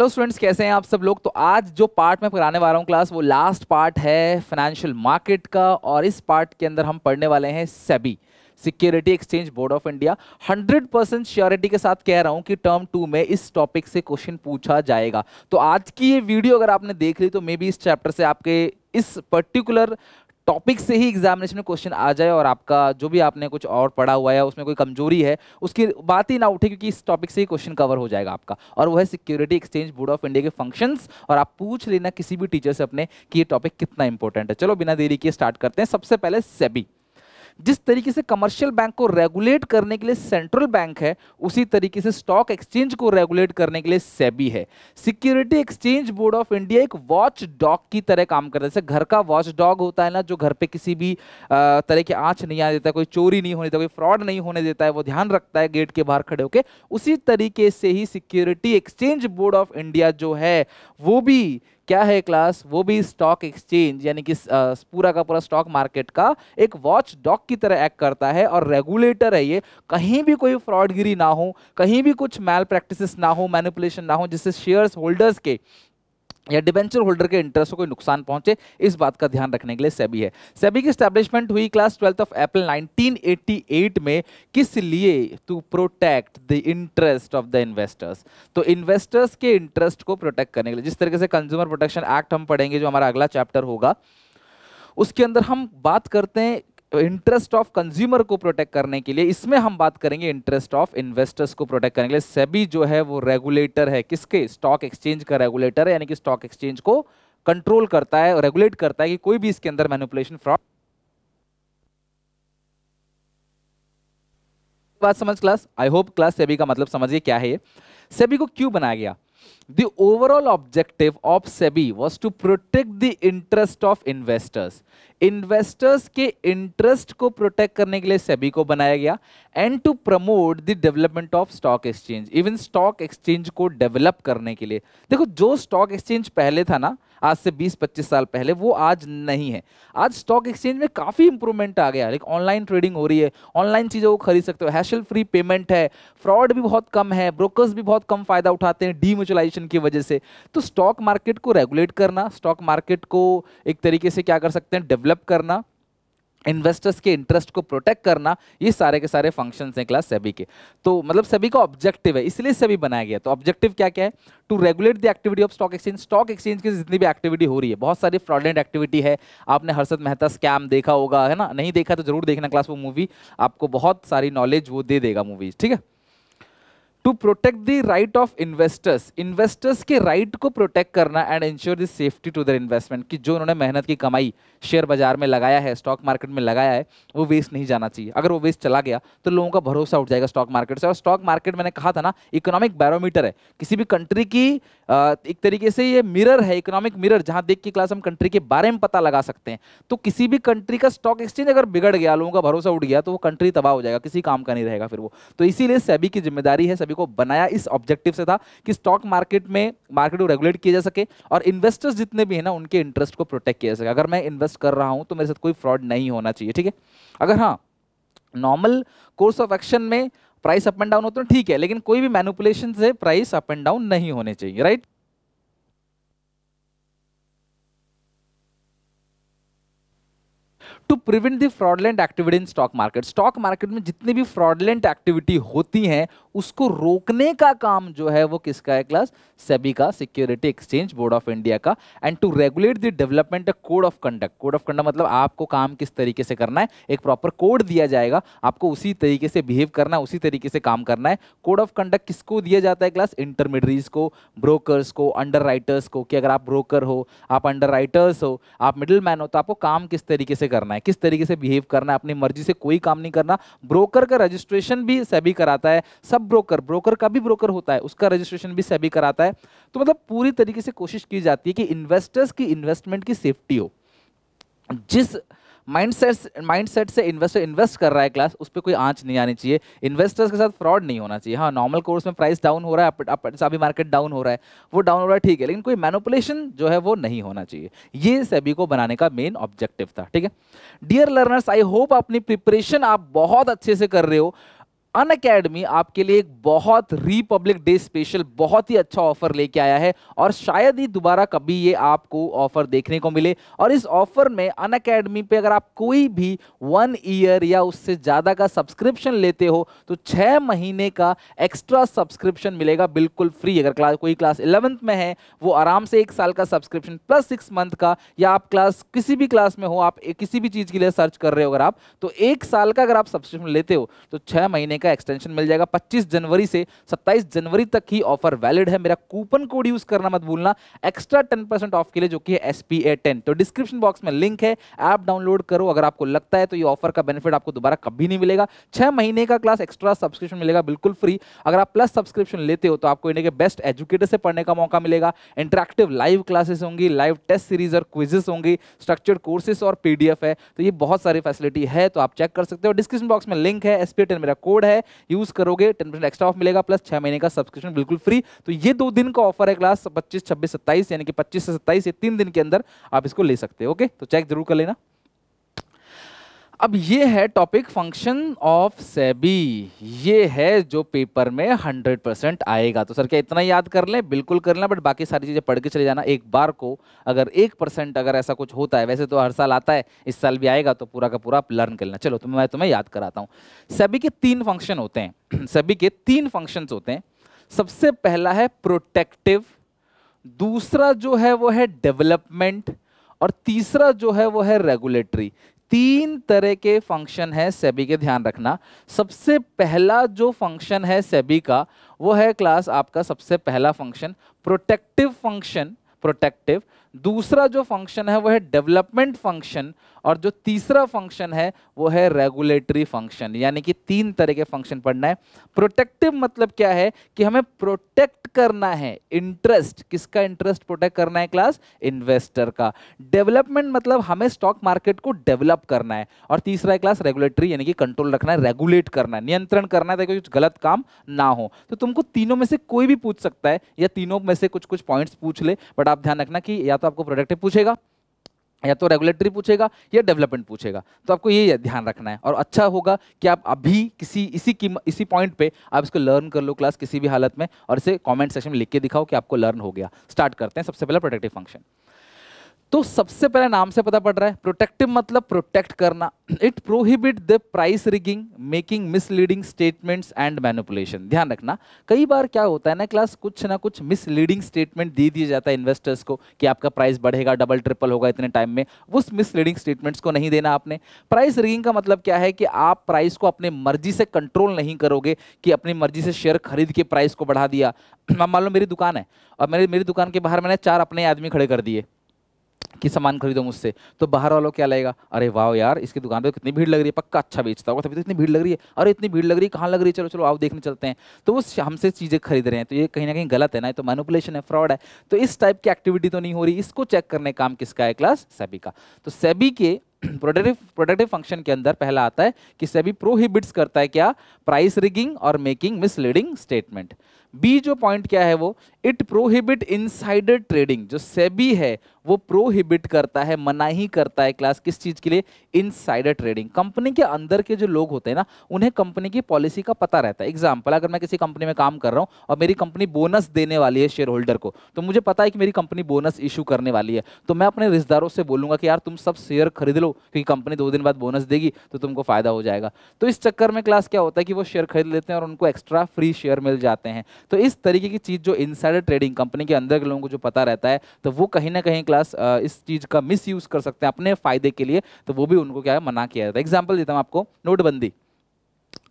Hello students कैसे हैं आप सब लोग तो आज जो पार्ट मैं कराने वाला हूं क्लास वो लास्ट पार्ट है फाइनेंशियल मार्केट का और इस पार्ट के अंदर हम पढ़ने वाले हैं SEBI security exchange board of India 100 percent surety के साथ कह रहा हूँ कि टर्म टू में इस टॉपिक से क्वेश्चन पूछा जाएगा तो आज की ये वीडियो अगर आपने देख ली तो मे बी इस चैप्टर से आपके इस पर्टिकुलर टॉपिक से ही एग्जामिनेशन में क्वेश्चन आ जाए और आपका जो भी आपने कुछ और पढ़ा हुआ है उसमें कोई कमजोरी है उसकी बात ही ना उठे क्योंकि इस टॉपिक से ही क्वेश्चन कवर हो जाएगा आपका और वो है security exchange board of India के फंक्शंस और आप पूछ लेना किसी भी टीचर से अपने कि ये टॉपिक कितना इंपॉर्टेंट है चलो बिना देरी के स्टार्ट करते हैं सबसे पहले सेबी जिस तरीके से कमर्शियल बैंक को रेगुलेट करने के लिए सेंट्रल बैंक है उसी तरीके से स्टॉक एक्सचेंज को रेगुलेट करने के लिए सेबी है security exchange board of India एक वॉच डॉग की तरह काम करता है जैसे घर का वॉच डॉग होता है ना जो घर पर किसी भी तरह की आँच नहीं आ देता कोई चोरी नहीं होने देता कोई फ्रॉड नहीं होने देता है वो ध्यान रखता है गेट के बाहर खड़े होकर उसी तरीके से ही security exchange board of India जो है वो भी क्या है क्लास वो भी स्टॉक एक्सचेंज यानी कि पूरा का पूरा स्टॉक मार्केट का एक वॉच डॉक की तरह एक्ट करता है और रेगुलेटर है ये कहीं भी कोई फ्रॉडगिरी ना हो कहीं भी कुछ मैल प्रैक्टिस ना हो मैनिपुलेशन ना हो जिससे शेयर्स होल्डर्स के या डिबेंचर होल्डर के इंटरेस्ट को कोई नुकसान पहुंचे इस बात का ध्यान रखने के लिए सेबी है सेबी की स्टैब्लिशमेंट हुई क्लास ट्वेल्थ ऑफ अप्रैल 1988 में किस लिए to protect the interest of the investors तो इन्वेस्टर्स के इंटरेस्ट को प्रोटेक्ट करने के लिए जिस तरीके से कंज्यूमर प्रोटेक्शन एक्ट हम पढ़ेंगे जो हमारा अगला चैप्टर होगा उसके अंदर हम बात करते हैं इंटरेस्ट ऑफ कंज्यूमर को प्रोटेक्ट करने के लिए इसमें हम बात करेंगे इंटरेस्ट ऑफ इन्वेस्टर्स को प्रोटेक्ट करने के लिए सेबी जो है वो रेगुलेटर है किसके स्टॉक एक्सचेंज का रेगुलेटर है यानी कि स्टॉक एक्सचेंज को कंट्रोल करता है रेगुलेट करता है कि कोई भी इसके अंदर मैनिपुलेशन फ्रॉड बात समझ class I hope class SEBI का मतलब समझिए क्या है सेबी को क्यों बनाया गया The overall objective of SEBI was to protect the interest of investors. Investors के इंटरेस्ट को प्रोटेक्ट करने के लिए सेबी को बनाया गया and to promote the development of stock exchange even stock exchange को डेवलप करने के लिए देखो जो स्टॉक एक्सचेंज पहले था ना आज से 20-25 साल पहले वो आज नहीं है आज स्टॉक एक्सचेंज में काफ़ी इंप्रूवमेंट आ गया है ऑनलाइन ट्रेडिंग हो रही है ऑनलाइन चीज़ों को खरीद सकते हो हैशल फ्री पेमेंट है फ्रॉड भी बहुत कम है ब्रोकर्स भी बहुत कम फ़ायदा उठाते हैं डीम्यूचुलाइजेशन की वजह से तो स्टॉक मार्केट को रेगुलेट करना स्टॉक मार्केट को एक तरीके से क्या कर सकते हैं डेवलप करना इन्वेस्टर्स के इंटरेस्ट को प्रोटेक्ट करना ये सारे के सारे फंक्शन हैं क्लास सभी के तो मतलब सभी का ऑब्जेक्टिव है इसलिए सभी बनाया गया तो ऑब्जेक्टिव क्या क्या है to regulate the activity of stock exchange stock exchange की जितनी भी एक्टिविटी हो रही है बहुत सारी फ्रॉडेंट एक्टिविटी है आपने हर्षद मेहता स्कैम देखा होगा है ना नहीं देखा तो जरूर देखना क्लास वो मूवी आपको बहुत सारी नॉलेज वो दे देगा मूवीज ठीक है to protect the right of investors investors के राइट right को प्रोटेक्ट करना and ensure the safety to their investment कि जो उन्होंने मेहनत की कमाई शेयर बाजार में लगाया है स्टॉक मार्केट में लगाया है वो वेस्ट नहीं जाना चाहिए अगर वो वेस्ट चला गया तो लोगों का भरोसा उठ जाएगा स्टॉक मार्केट से और स्टॉक मार्केट मैंने कहा था ना इकोनॉमिक बैरोमीटर है किसी भी कंट्री की एक तरीके से ये मिरर है इकोनॉमिक मिरर जहाँ देख के क्लास हम कंट्री के बारे में पता लगा सकते हैं तो किसी भी कंट्री का स्टॉक एक्सचेंज अगर बिगड़ गया लोगों का भरोसा उठ गया तो वो कंट्री तबाह हो जाएगा किसी काम का नहीं रहेगा फिर वो तो इसीलिए सभी की जिम्मेदारी है सभी को बनाया इस ऑब्जेक्टिव से था कि स्टॉक मार्केट में मार्केट को रेगुलेट किया जा सके और इन्वेस्टर्स जितने भी हैं ना उनके इंटरेस्ट को प्रोटेक्ट किया जा सके अगर मैं इन्वेस्ट कर रहा हूँ तो मेरे साथ कोई फ्रॉड नहीं होना चाहिए ठीक है अगर हाँ नॉर्मल कोर्स ऑफ एक्शन में प्राइस अप एंड डाउन होते हैं ठीक है लेकिन कोई भी मैनुपुलेशन से प्राइस अप एंड डाउन नहीं होने चाहिए right to prevent the fraudulent activity in stock market stock market में जितनी भी फ्रॉडलेंट एक्टिविटी होती है उसको रोकने का काम जो है वो किसका है क्लास सेबी का security exchange board of India का and to regulate the development code of conduct code of conduct मतलब आपको काम किस तरीके से करना है एक प्रॉपर कोड दिया जाएगा आपको उसी तरीके से बिहेव करना है उसी तरीके से काम करना है कोड ऑफ कंडक्ट किसको दिया जाता है क्लास इंटरमीडरीज को ब्रोकर्स को अंडर को कि अगर आप ब्रोकर हो आप अंडर हो आप मिडिल मैन हो तो आपको काम किस तरीके से करना है है किस तरीके से बिहेव करना है अपनी मर्जी से कोई काम नहीं करना ब्रोकर का रजिस्ट्रेशन भी सेबी कराता है सब ब्रोकर ब्रोकर का भी ब्रोकर होता है उसका रजिस्ट्रेशन भी सेबी कराता है तो मतलब पूरी तरीके से कोशिश की जाती है कि इन्वेस्टर्स की इन्वेस्टमेंट की सेफ्टी हो जिस माइंडसेट माइंडसेट से इन्वेस्टर इन्वेस्ट कर रहा है क्लास उस पर कोई आंच नहीं आनी चाहिए इन्वेस्टर्स के साथ फ्रॉड नहीं होना चाहिए हाँ नॉर्मल कोर्स में प्राइस डाउन हो रहा है अभी मार्केट डाउन हो रहा है वो डाउन हो रहा है ठीक है लेकिन कोई मैनुपुलेशन जो है वो नहीं होना चाहिए ये सभी को बनाने का मेन ऑब्जेक्टिव था ठीक है डियर लर्नर्स आई होप अपनी प्रिपरेशन आप बहुत अच्छे से कर रहे हो अन अकेडमी आपके लिए एक बहुत रिपब्लिक डे स्पेशल बहुत ही अच्छा ऑफर लेके आया है और शायद ही दोबारा कभी ये आपको ऑफर देखने को मिले और इस ऑफर में अन अकेडमी पर अगर आप कोई भी वन ईयर या उससे ज़्यादा का सब्सक्रिप्शन लेते हो तो छः महीने का एक्स्ट्रा सब्सक्रिप्शन मिलेगा बिल्कुल फ्री अगर क्लास कोई क्लास इलेवंथ में है वो आराम से एक साल का सब्सक्रिप्शन प्लस सिक्स मंथ का या आप क्लास किसी भी क्लास में हो आप किसी भी चीज़ के लिए सर्च कर रहे हो अगर आप तो एक साल का अगर आप सब्सक्रिप्शन लेते हो तो छः महीने का का एक्सटेंशन मिल जाएगा 25 जनवरी से 27 जनवरी तक ही ऑफर वैलिड है मेरा कूपन कोड यूज करना मत भूलना एक्स्ट्रा 10% परसेंट ऑफ के लिए जो कि है एस पी ए टेन तो डिस्क्रिप्शन बॉक्स में लिंक है ऐप डाउनलोड करो अगर आपको लगता है तो ये ऑफर का बेनिफिट आपको दोबारा कभी नहीं मिलेगा छह महीने का क्लास एक्स्ट्रा सब्सक्रिप्शन मिलेगा बिल्कुल फ्री अगर आप प्लस सब्सक्रिप्शन लेते हो तो आपको इंडिया के बेस्ट एजुकेटर से पढ़ने का मौका मिलेगा इंटरेक्टिव लाइव क्लासेस होंगी लाइव टेस्ट सीरीज और क्विजेस होंगी स्ट्रक्चर्ड कोर्सेस और पीडीएफ है तो ये बहुत सारी फैसिलिटी है तो आप चेक कर सकते हो डिस्क्रिप्शन बॉक्स में लिंक है एसपीटेन मेरा कोड है है यूज करोगे टेन परसेंट एक्स्ट्रा ऑफ मिलेगा प्लस छह महीने का सब्सक्रिप्शन बिल्कुल फ्री तो ये दो दिन का ऑफर है क्लास पच्चीस छब्बीस सत्ताईस यानी कि पच्चीस से सत्ताईस ये तीन दिन के अंदर आप इसको ले सकते हो ओके तो चेक जरूर कर लेना अब ये है टॉपिक फंक्शन ऑफ सेबी ये है जो पेपर में 100 परसेंट आएगा तो सर क्या इतना याद कर लें बिल्कुल कर लें बट बाकी सारी चीज़ें पढ़ के चले जाना एक बार को अगर एक परसेंट अगर ऐसा कुछ होता है वैसे तो हर साल आता है इस साल भी आएगा तो पूरा का पूरा आप लर्न कर लेना चलो तो मैं तुम्हें याद कराता हूँ सेबी के तीन फंक्शन होते हैं सेबी के तीन फंक्शन होते हैं सबसे पहला है प्रोटेक्टिव दूसरा जो है वो है डेवलपमेंट और तीसरा जो है वो है रेगुलेटरी तीन तरह के फंक्शन है सेबी के ध्यान रखना सबसे पहला जो फंक्शन है सेबी का वो है क्लास आपका सबसे पहला फंक्शन प्रोटेक्टिव फंक्शन प्रोटेक्टिव दूसरा जो फंक्शन है वो है डेवलपमेंट फंक्शन और जो तीसरा फंक्शन है वो है रेगुलेटरी फंक्शन यानी कि तीन तरह के फंक्शन पढ़ना है प्रोटेक्टिव मतलब क्या है कि हमें प्रोटेक्ट करना है इंटरेस्ट किसका इंटरेस्ट प्रोटेक्ट करना है क्लास इन्वेस्टर का डेवलपमेंट मतलब हमें स्टॉक मार्केट को डेवलप करना है और तीसरा है क्लास रेगुलेटरी यानी कि कंट्रोल रखना है रेगुलेट करना है नियंत्रण करना है ताकि कुछ गलत काम ना हो तो तुमको तीनों में से कोई भी पूछ सकता है या तीनों में से कुछ कुछ पॉइंट्स पूछ ले बट आप ध्यान रखना कि या तो तो आपको प्रोडक्टिव पूछेगा या तो रेगुलेटरी पूछेगा या डेवलपमेंट पूछेगा तो आपको ये ध्यान रखना है और अच्छा होगा कि आप अभी किसी इसी की इसी पॉइंट पे आप इसको लर्न कर लो क्लास किसी भी हालत में और इसे कमेंट सेक्शन में लिख के दिखाओ कि आपको लर्न हो गया स्टार्ट करते हैं सबसे पहले प्रोडक्टिव फंक्शन तो सबसे पहले नाम से पता पड़ रहा है प्रोटेक्टिव मतलब प्रोटेक्ट करना it prohibit the price rigging making misleading statements and manipulation ध्यान रखना कई बार क्या होता है ना क्लास कुछ ना कुछ मिसलीडिंग स्टेटमेंट दे दिया जाता है इन्वेस्टर्स को कि आपका प्राइस बढ़ेगा डबल ट्रिपल होगा इतने टाइम में उस मिसलीडिंग स्टेटमेंट्स को नहीं देना आपने प्राइस रिगिंग का मतलब क्या है कि आप प्राइस को अपनी मर्जी से कंट्रोल नहीं करोगे कि अपनी मर्जी से शेयर खरीद के प्राइस को बढ़ा दिया मान लो मेरी दुकान है और मेरी मेरी दुकान के बाहर मैंने चार अपने आदमी खड़े कर दिए कि सामान खरीदो मुझसे तो बाहर वालों क्या लगेगा अरे वाह यार इसकी दुकान पर कितनी भीड़ लग रही है पक्का अच्छा बेचता होगा तभी तो इतनी भीड़ लग रही है अरे इतनी भीड़ लग रही है कहाँ लग रही है चलो चलो आओ देखने चलते हैं तो वो हमसे चीज़ें खरीद रहे हैं तो ये कहीं ना कहीं गलत है ना तो मैनुपुलेशन है फ्रॉड है तो इस टाइप की एक्टिविटी तो नहीं हो रही इसको चेक करने काम किसका है क्लास सेबी का तो सेबी के प्रोडक्टिव प्रोडक्टिव फंक्शन के अंदर पहला आता है कि सेबी प्रोहिबिट्स करता है क्या प्राइस रिगिंग और मेकिंग मिसलीडिंग स्टेटमेंट बी जो पॉइंट क्या है वो इट प्रोहिबिट इनसाइडर ट्रेडिंग जो सेबी है वो प्रोहिबिट करता है मनाही करता है क्लास किस चीज़ के लिए इनसाइडर ट्रेडिंग कंपनी के अंदर के जो लोग होते हैं ना उन्हें कंपनी की पॉलिसी का पता रहता है एग्जाम्पल अगर मैं किसी कंपनी में काम कर रहा हूं और मेरी कंपनी बोनस देने वाली है शेयर होल्डर को तो मुझे पता है कि मेरी कंपनी बोनस इशू करने वाली है तो मैं अपने रिश्तेदारों से बोलूंगा कि यार तुम सब शेयर खरीद लो क्योंकि कंपनी दो दिन बाद बोनस देगी तो तुमको फ़ायदा हो जाएगा तो इस चक्कर में क्लास क्या होता है कि वो शेयर खरीद लेते हैं और उनको एक्स्ट्रा फ्री शेयर मिल जाते हैं तो इस तरीके की चीज़ जो इनसाइडर ट्रेडिंग कंपनी के अंदर के लोगों को जो पता रहता है तो वो कहीं ना कहीं क्लास इस चीज़ का मिस यूज़ कर सकते हैं अपने फ़ायदे के लिए तो वो भी उनको क्या है मना किया जाता है एग्जाम्पल देता हूँ आपको नोटबंदी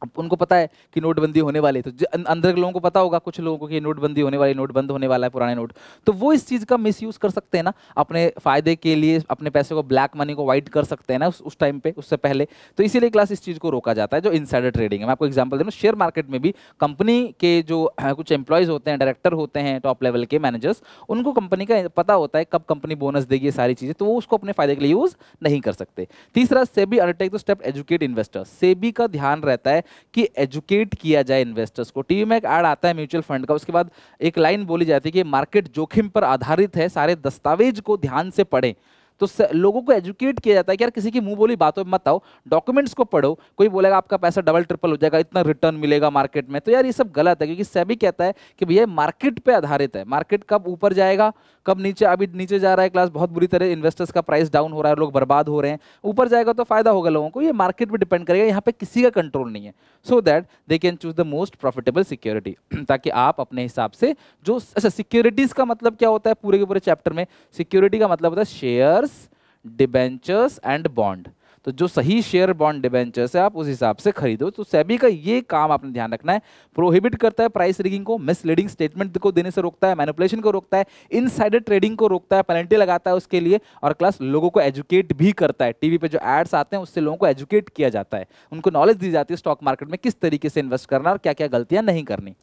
अब उनको पता है कि नोटबंदी होने वाली है तो अं, अंदर के लोगों को पता होगा कुछ लोगों को कि नोटबंदी होने वाली नोट बंद होने वाला है पुराने नोट तो वो इस चीज़ का मिस कर सकते हैं ना अपने फायदे के लिए अपने पैसे को ब्लैक मनी को वाइट कर सकते हैं ना उस टाइम पे उससे पहले तो इसीलिए क्लास इस चीज़ को रोका जाता है जो इनसाइडर ट्रेडिंग है मैं आपको एग्जाम्पल दे रहा शेयर मार्केट में भी कंपनी के जो हाँ, कुछ एम्प्लॉयज़ होते हैं डायरेक्टर होते हैं टॉप लेवल के मैनेजर्स उनको कंपनी का पता होता है कब कंपनी बोनस देगी सारी चीज़ें तो वो उसको अपने फायदे के लिए यूज़ नहीं कर सकते तीसरा SEBI undertake the step educate investors SEBI का ध्यान रहता है कि एजुकेट किया जाए इन्वेस्टर्स को टीवी में एक ऐड आता है म्यूचुअल फंड का उसके बाद एक लाइन बोली जाती है कि मार्केट जोखिम पर आधारित है सारे दस्तावेज को ध्यान से पढ़ें तो लोगों को एजुकेट किया जाता है कि यार किसी की मुंह बोली बातों में मत आओ डॉक्यूमेंट्स को पढ़ो कोई बोलेगा आपका पैसा डबल ट्रिपल हो जाएगा इतना रिटर्न मिलेगा मार्केट में तो यार ये सब गलत है क्योंकि सेबी कहता है कि भैया मार्केट पर आधारित है मार्केट कब ऊपर जाएगा कब नीचे अभी नीचे जा रहा है क्लास बहुत बुरी तरह इन्वेस्टर्स का प्राइस डाउन हो रहा है लोग बर्बाद हो रहे हैं ऊपर जाएगा तो फायदा होगा लोगों को ये मार्केट पर डिपेंड करेगा यहाँ पे किसी का कंट्रोल नहीं है so that they can choose the most profitable security ताकि आप अपने हिसाब से जो अच्छा सिक्योरिटीज का मतलब क्या होता है पूरे के पूरे चैप्टर में सिक्योरिटी का मतलब होता है share shares debentures and bond तो जो सही शेयर बॉन्ड डिबेंचर्स है आप उस हिसाब से खरीदो तो सेबी का ये काम आपने ध्यान रखना है प्रोहिबिट करता है प्राइस रिगिंग को मिसलीडिंग स्टेटमेंट को देने से रोकता है मैनिपुलेशन को रोकता है इनसाइडर ट्रेडिंग को रोकता है पेनल्टी लगाता है उसके लिए और क्लास लोगों को एजुकेट भी करता है टीवी पर जो एड्स आते हैं उससे लोगों को एजुकेट किया जाता है उनको नॉलेज दी जाती है स्टॉक मार्केट में किस तरीके से इन्वेस्ट करना और क्या क्या गलतियां नहीं करनी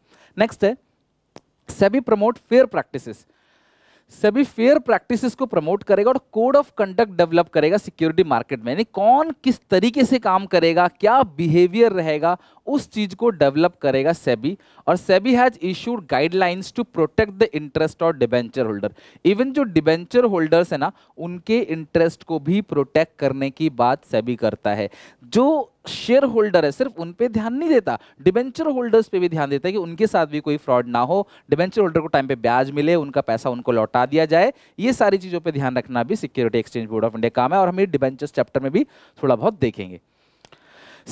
नेक्स्ट है सेबी प्रमोट फेयर प्रैक्टिसेस सभी फेयर प्रैक्टिसेस को प्रमोट करेगा और कोड ऑफ कंडक्ट डेवलप करेगा सिक्योरिटी मार्केट में यानी कौन किस तरीके से काम करेगा क्या बिहेवियर रहेगा उस चीज़ को डेवलप करेगा सेबी और SEBI has issued guidelines to protect the interest of debenture holder even जो डिबेंचर होल्डर्स है ना उनके इंटरेस्ट को भी प्रोटेक्ट करने की बात सेबी करता है जो शेयर होल्डर है सिर्फ उन पे ध्यान नहीं देता डिबेंचर होल्डर्स पे भी ध्यान देता है कि उनके साथ भी कोई फ्रॉड ना हो डिबेंचर होल्डर को टाइम पे ब्याज मिले उनका पैसा उनको लौटा दिया जाए ये सारी चीज़ों पे ध्यान रखना भी security exchange board of India काम है और हम ये डिबेंचर्स चैप्टर में भी थोड़ा बहुत देखेंगे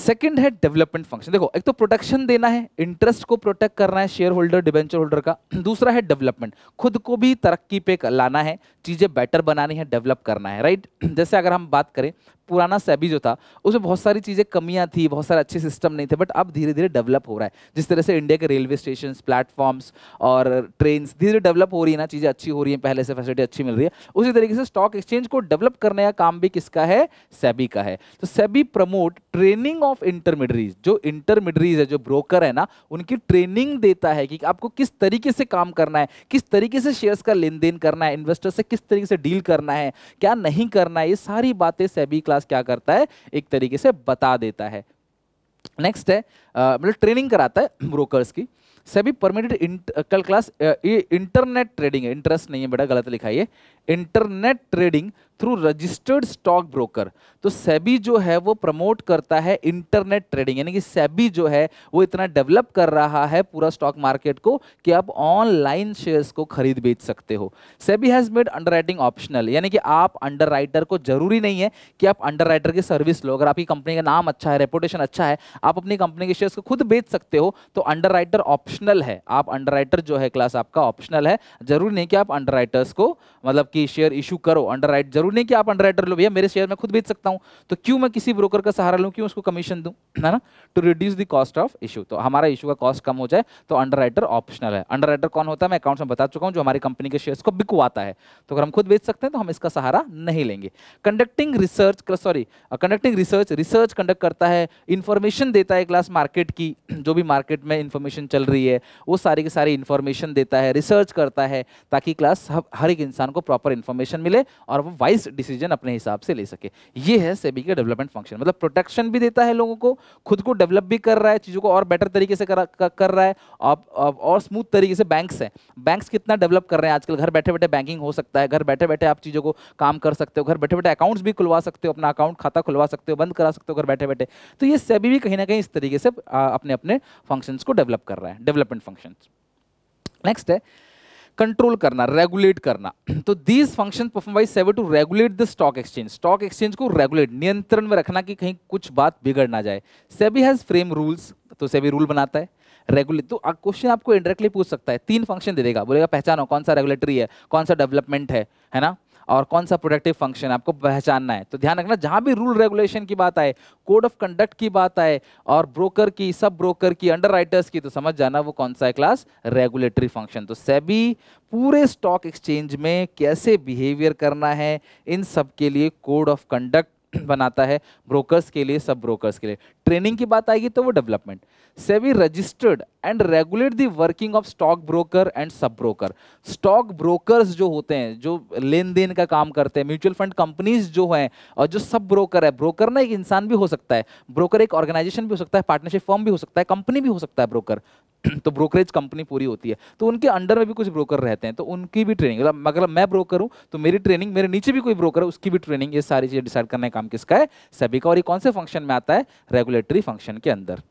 सेकेंड है डेवलपमेंट फंक्शन देखो एक तो प्रोटेक्शन देना है इंटरेस्ट को प्रोटेक्ट करना है शेयर होल्डर डिबेंचर होल्डर का दूसरा है डेवलपमेंट खुद को भी तरक्की पे लाना है चीज़ें बेटर बनानी है डेवलप करना है राइट जैसे अगर हम बात करें पुराना सेबी जो था उसमें बहुत सारी चीज़ें कमियां थी बहुत सारे अच्छे सिस्टम नहीं थे बट अब धीरे धीरे डेवलप हो रहा है जिस तरह से इंडिया के रेलवे स्टेशन प्लेटफॉर्म्स और ट्रेन धीरे धीरे डेवलप हो रही है ना चीज़ें अच्छी हो रही हैं पहले से फैसिलिटी अच्छी मिल रही है उसी तरीके से स्टॉक एक्सचेंज को डेवलप करने का काम भी किसका है सेबी का है तो SEBI promote training of intermediaries जो इंटरमीडरीज है जो ब्रोकर है ना उनकी ट्रेनिंग देता है कि आपको किस तरीके से काम करना है किस तरीके से शेयर्स का लेन देन करना है इन्वेस्टर से किस तरीके से डील करना है क्या नहीं करना है ये सारी बातें सेबी क्लास क्या करता है एक तरीके से बता देता है नेक्स्ट है मतलब ट्रेनिंग कराता है ब्रोकर्स की सभी परमिटेड कल क्लास ये इंटरनेट ट्रेडिंग है इंटरेस्ट नहीं है बेटा गलत लिखा ये internet trading through registered stock broker तो सेबी जो है वो प्रमोट करता है इंटरनेट ट्रेडिंग यानी कि सेबी जो है वो इतना डेवलप कर रहा है पूरा स्टॉक मार्केट को कि आप ऑनलाइन शेयर्स को खरीद बेच सकते हो SEBI has made under optional यानी कि आप अंडर को जरूरी नहीं है कि आप अंडर की सर्विस लो अगर आपकी कंपनी का नाम अच्छा है रेपुटेशन अच्छा है आप अपनी कंपनी के शेयर्स को खुद बेच सकते हो तो अंडर ऑप्शनल है आप अंडर जो है क्लास आपका ऑप्शनल है जरूरी नहीं कि आप अंडर को मतलब कि शेयर इशू करो अंडर जरूर जरूरी नहीं कि आप अंडर लो भैया मेरे शेयर में खुद बेच सकता हूँ तो क्यों मैं किसी ब्रोकर का सहारा लूँ क्यों उसको कमीशन दूँ है ना to reduce the cost of issue तो हमारा इशू का कॉस्ट कम हो जाए तो अंडर ऑप्शनल है अंडर कौन होता है मैं अकाउंट्स में बता चुका हूँ जो हमारी कंपनी के शेयर्स को बिकवाता है तो अगर हम खुद बेच सकते हैं तो हम इसका सहारा नहीं लेंगे conducting research sorry conducting research research conduct करता है इन्फॉर्मेशन देता है क्लास मार्केट की जो भी मार्केट में इन्फॉर्मेशन चल रही है वो सारी की सारी इन्फॉर्मेशन देता है रिसर्च करता है ताकि क्लास हर एक इंसान को प्रॉपर इन्फॉर्मेशन मिले और वो वाइज डिसीजन अपने हिसाब से ले सके ये है सेबी का डेवलपमेंट फंक्शन मतलब प्रोटेक्शन भी देता है लोगों को खुद को डेवलप भी कर रहा है चीज़ों को और बेटर तरीके से करा कर रहा है आप, आप और स्मूथ तरीके से बैंक्स हैं बैंक्स कितना डेवलप कर रहे हैं आजकल घर बैठे बैठे बैंकिंग हो सकता है घर बैठे बैठे आप चीज़ों को काम कर सकते हो घर बैठे बैठे अकाउंट्स भी खुलवा सकते हो अपना अकाउंट खाता खुलवा सकते हो बंद करा सकते हो घर बैठे बैठे तो ये सेबी भी कहीं ना कहीं इस तरीके से अपने अपने फंक्शंस को डेवलप कर रहा है डेवलपमेंट फंक्शंस नेक्स्ट है कंट्रोल करना रेगुलेट करना तो these function perform by SEBI to regulate the stock exchange stock exchange को रेगुलेट नियंत्रण में रखना कि कहीं कुछ बात बिगड़ ना जाए सेबी हैज़ फ्रेम रूल्स तो सेबी रूल बनाता है रेगुलेट तो क्वेश्चन आपको इंडायरेक्टली पूछ सकता है तीन फंक्शन दे देगा बोलेगा पहचानो कौन सा रेगुलेटरी है कौन सा डेवलपमेंट है है ना और कौन सा प्रोडक्टिव फंक्शन आपको पहचानना है तो ध्यान रखना जहां भी रूल रेगुलेशन की बात आए कोड ऑफ कंडक्ट की बात आए और ब्रोकर की सब ब्रोकर की अंडर की तो समझ जाना वो कौन सा है क्लास रेगुलेटरी फंक्शन तो सेबी पूरे स्टॉक एक्सचेंज में कैसे बिहेवियर करना है इन सब के लिए कोड ऑफ कंडक्ट बनाता है ब्रोकर्स के लिए सब ब्रोकर्स के लिए ट्रेनिंग की बात आएगी तो वो development SEBI registered and regulate the working of stock broker and sub broker stock brokers जो होते हैं जो लेन देन का काम करते हैं म्यूचुअल फंड कंपनीज जो हैं और जो सब ब्रोकर है ब्रोकर ना एक इंसान भी हो सकता है ब्रोकर एक ऑर्गेनाइजेशन भी हो सकता है पार्टनरशिप फॉर्म भी हो सकता है कंपनी भी हो सकता है ब्रोकर तो ब्रोकरेज कंपनी पूरी होती है तो उनके अंडर में भी कुछ ब्रोकर रहते हैं तो उनकी भी ट्रेनिंग मतलब मैं ब्रोकर हूँ तो मेरी ट्रेनिंग मेरे नीचे भी कोई ब्रोकर है उसकी भी ट्रेनिंग ये सारी चीज़ें डिसाइड करने का काम किसका है सभी का और ये कौन से फंक्शन में आता है रेगुलर कैलकुलेटरी फंक्शन के अंदर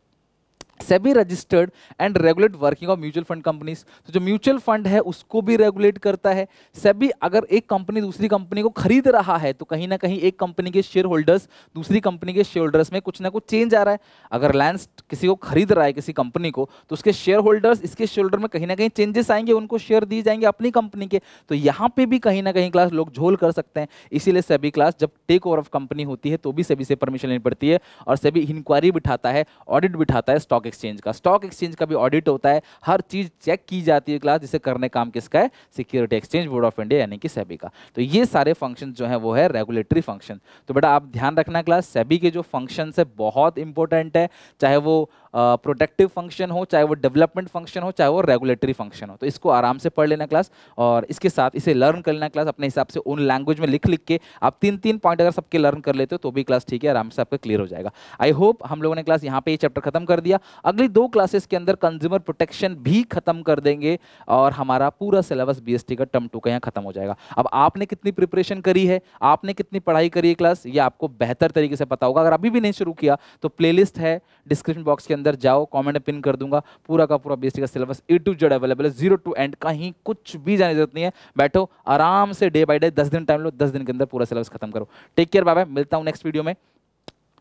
SEBI registered and regulate working of mutual fund companies तो जो म्यूचुअल फंड है उसको भी रेगुलेट करता है सेबी अगर एक कंपनी दूसरी कंपनी को खरीद रहा है तो कहीं ना कहीं एक कंपनी के शेयर होल्डर्स दूसरी कंपनी के शेयर होल्डर्स में कुछ ना कुछ चेंज आ रहा है अगर रिलायंस किसी को खरीद रहा है किसी कंपनी को तो उसके शेयर होल्डर्स इसके शेयर होल्डर में कहीं ना कहीं चेंजेस आएंगे उनको शेयर दिए जाएंगे अपनी कंपनी के तो यहाँ पे भी कहीं ना कहीं क्लास लोग झोल कर सकते हैं इसीलिए सेबी क्लास जब टेक ओवर ऑफ कंपनी होती है तो भी सेबी से परमिशन लेनी पड़ती है और सेबी इंक्वायरी बिठाता है ऑडिट बिठाता है स्टॉक एक्सचेंज का स्टॉक एक्सचेंज का भी ऑडिट होता है हर चीज़ चेक की जाती है क्लास जिसे करने काम किसका है security exchange board of India यानी कि सेबी का तो ये सारे फंक्शन जो है वो है रेगुलेटरी फंक्शन तो बेटा आप ध्यान रखना क्लास सेबी के जो फंक्शन है बहुत इंपॉर्टेंट है चाहे वो प्रोडक्टिव फंक्शन हो चाहे वो डेवलपमेंट फंक्शन हो चाहे वो रेगुलेटरी फंक्शन हो तो इसको आराम से पढ़ लेना क्लास और इसके साथ इसे लर्न कर लेना क्लास अपने हिसाब से उन लैंग्वेज में लिख लिख के आप तीन तीन पॉइंट अगर सबके लर्न कर लेते हो तो भी क्लास ठीक है आराम से आपका क्लियर हो जाएगा आई होप हम लोगों ने क्लास यहाँ पे ये चैप्टर खत्म कर दिया अगली दो क्लासेस के अंदर कंज्यूमर प्रोटेक्शन भी खत्म कर देंगे और हमारा पूरा सिलेबस बी का टर्म टू का यहाँ खत्म हो जाएगा अब आपने कितनी प्रिपरेशन करी है आपने कितनी पढ़ाई करी है क्लास ये आपको बेहतर तरीके से पता होगा अगर अभी भी नहीं शुरू किया तो प्लेलिस्ट है डिस्क्रिप्शन बॉक्स के अंदर जाओ कमेंट पिन कर दूंगा पूरा का पूरा बेसिक का syllabus A to Z available है जीरो टू एंड कहीं कुछ भी जाने जरूरत नहीं है बैठो आराम से डे बाई डे दस दिन टाइम लो दस दिन के अंदर पूरा सिलेबस खत्म करो टेक केयर बाय मिलता हूँ नेक्स्ट वीडियो में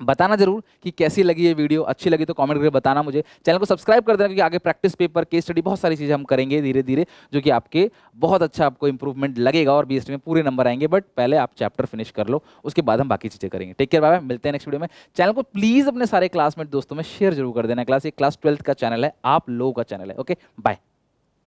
बताना जरूर कि कैसी लगी ये वीडियो अच्छी लगी तो कमेंट करके बताना मुझे चैनल को सब्सक्राइब कर देना क्योंकि आगे प्रैक्टिस पेपर केस स्टडी बहुत सारी चीज़ें हम करेंगे धीरे धीरे जो कि आपके बहुत अच्छा आपको इंप्रूवमेंट लगेगा और बी में पूरे नंबर आएंगे बट पहले आप चैप्टर फिनिश कर लो उसके बाद हम बाकी चीज़ें करेंगे टेक केयर बाय मिलते हैं नेक्स्ट वीडियो में चैनल को प्लीज़ अपने सारे क्लासमेट दोस्तों में शेयर जरूर कर देना क्लास ये क्लास ट्वेल्थ का चैनल है आप लोगों का चैनल है ओके बाय